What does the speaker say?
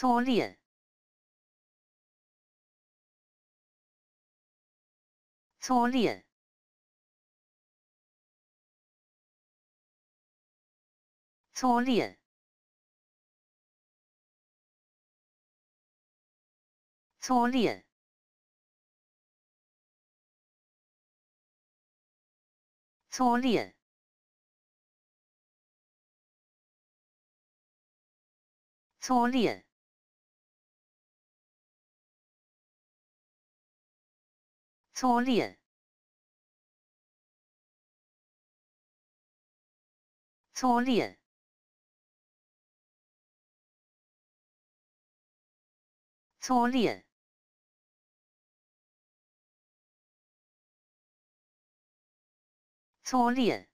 初恋初恋初恋初恋初恋初恋初恋初恋初恋初恋